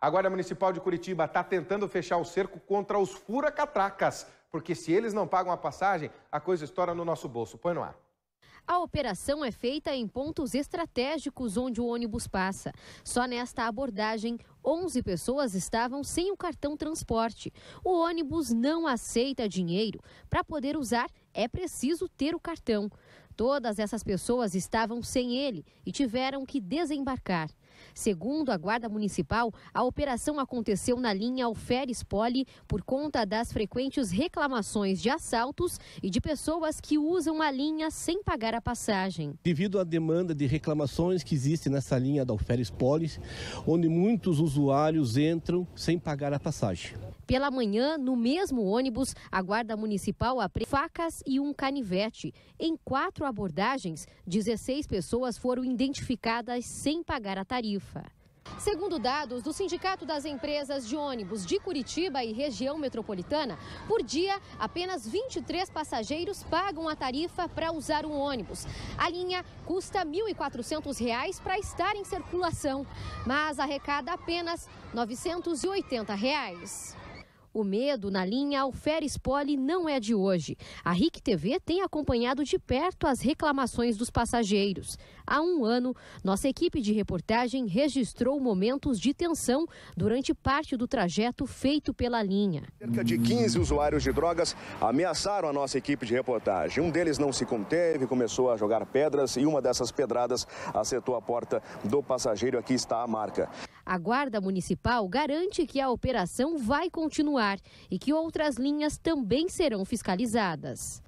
A Guarda Municipal de Curitiba está tentando fechar o cerco contra os furacatracas, porque se eles não pagam a passagem, a coisa estoura no nosso bolso. Põe no ar. A operação é feita em pontos estratégicos onde o ônibus passa. Só nesta abordagem, 11 pessoas estavam sem o cartão transporte. O ônibus não aceita dinheiro. Para poder usar, é preciso ter o cartão. Todas essas pessoas estavam sem ele e tiveram que desembarcar. Segundo a Guarda Municipal, a operação aconteceu na linha Alferes Poli por conta das frequentes reclamações de assaltos e de pessoas que usam a linha sem pagar a passagem. Devido à demanda de reclamações que existe nessa linha da Alferes Poli, onde muitos usuários entram sem pagar a passagem. Pela manhã, no mesmo ônibus, a Guarda Municipal apreendeu facas e um canivete. Em quatro abordagens, 16 pessoas foram identificadas sem pagar a tarifa. Segundo dados do Sindicato das Empresas de Ônibus de Curitiba e região metropolitana, por dia, apenas 23 passageiros pagam a tarifa para usar um ônibus. A linha custa R$ 1.400 para estar em circulação, mas arrecada apenas R$ 980. Reais. O medo na linha Alferes Poli não é de hoje. A RIC TV tem acompanhado de perto as reclamações dos passageiros. Há um ano, nossa equipe de reportagem registrou momentos de tensão durante parte do trajeto feito pela linha. Cerca de 15 usuários de drogas ameaçaram a nossa equipe de reportagem. Um deles não se conteve, começou a jogar pedras e uma dessas pedradas acertou a porta do passageiro. Aqui está a marca. A Guarda Municipal garante que a operação vai continuar e que outras linhas também serão fiscalizadas.